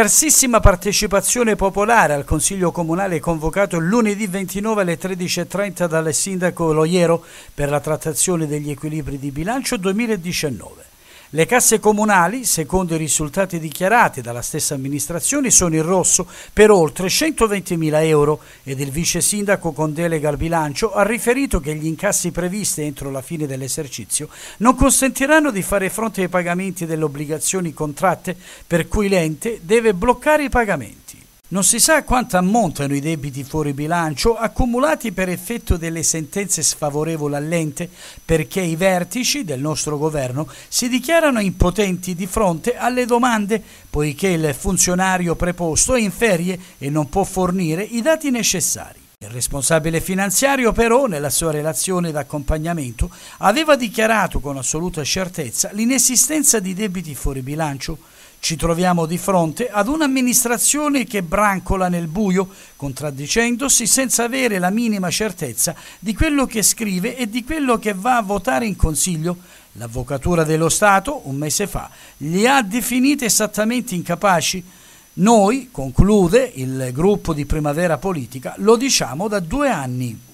Scarsissima partecipazione popolare al Consiglio Comunale convocato lunedì 29 alle 13.30 dal Sindaco Loiero per la trattazione degli equilibri di bilancio 2019. Le casse comunali, secondo i risultati dichiarati dalla stessa amministrazione, sono in rosso per oltre 120.000 euro ed il vice sindaco con delega al bilancio ha riferito che gli incassi previsti entro la fine dell'esercizio non consentiranno di fare fronte ai pagamenti delle obbligazioni contratte per cui l'ente deve bloccare i pagamenti. Non si sa quanto ammontano i debiti fuori bilancio accumulati per effetto delle sentenze sfavorevoli all'ente perché i vertici del nostro governo si dichiarano impotenti di fronte alle domande poiché il funzionario preposto è in ferie e non può fornire i dati necessari. Il responsabile finanziario però nella sua relazione d'accompagnamento aveva dichiarato con assoluta certezza l'inesistenza di debiti fuori bilancio ci troviamo di fronte ad un'amministrazione che brancola nel buio, contraddicendosi senza avere la minima certezza di quello che scrive e di quello che va a votare in Consiglio. L'Avvocatura dello Stato, un mese fa, li ha definiti esattamente incapaci. Noi, conclude il gruppo di Primavera Politica, lo diciamo da due anni.